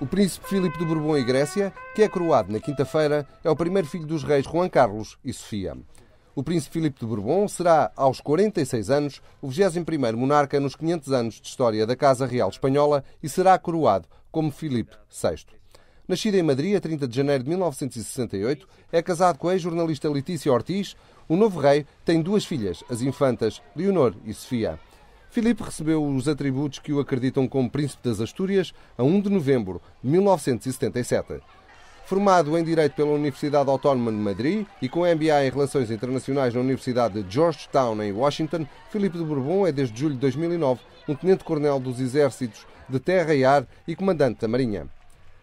O príncipe Filipe de Bourbon e Grécia, que é coroado na quinta-feira, é o primeiro filho dos reis Juan Carlos e Sofia. O príncipe Filipe de Bourbon será, aos 46 anos, o 21º monarca nos 500 anos de história da Casa Real Espanhola e será coroado como Filipe VI. Nascido em Madrid a 30 de janeiro de 1968, é casado com a ex-jornalista Letícia Ortiz. O novo rei tem duas filhas, as infantas Leonor e Sofia. Filipe recebeu os atributos que o acreditam como príncipe das Astúrias a 1 de novembro de 1977. Formado em Direito pela Universidade Autónoma de Madrid e com MBA em Relações Internacionais na Universidade de Georgetown, em Washington, Filipe de Bourbon é desde julho de 2009 um tenente-coronel dos Exércitos de Terra e Ar e comandante da Marinha.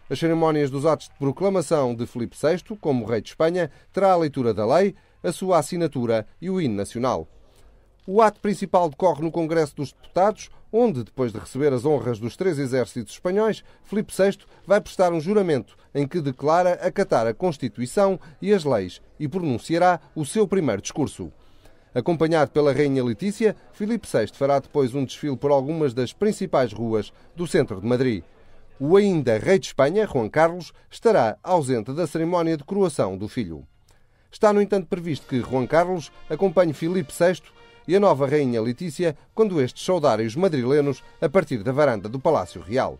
As cerimónias dos atos de proclamação de Filipe VI como Rei de Espanha terá a leitura da lei, a sua assinatura e o hino nacional. O ato principal decorre no Congresso dos Deputados, onde, depois de receber as honras dos três exércitos espanhóis, Filipe VI vai prestar um juramento em que declara acatar a Constituição e as leis e pronunciará o seu primeiro discurso. Acompanhado pela Rainha Letícia, Filipe VI fará depois um desfile por algumas das principais ruas do centro de Madrid. O ainda rei de Espanha, Juan Carlos, estará ausente da cerimónia de coroação do filho. Está, no entanto, previsto que Juan Carlos acompanhe Filipe VI e a nova rainha Letícia quando estes os madrilenos a partir da varanda do Palácio Real.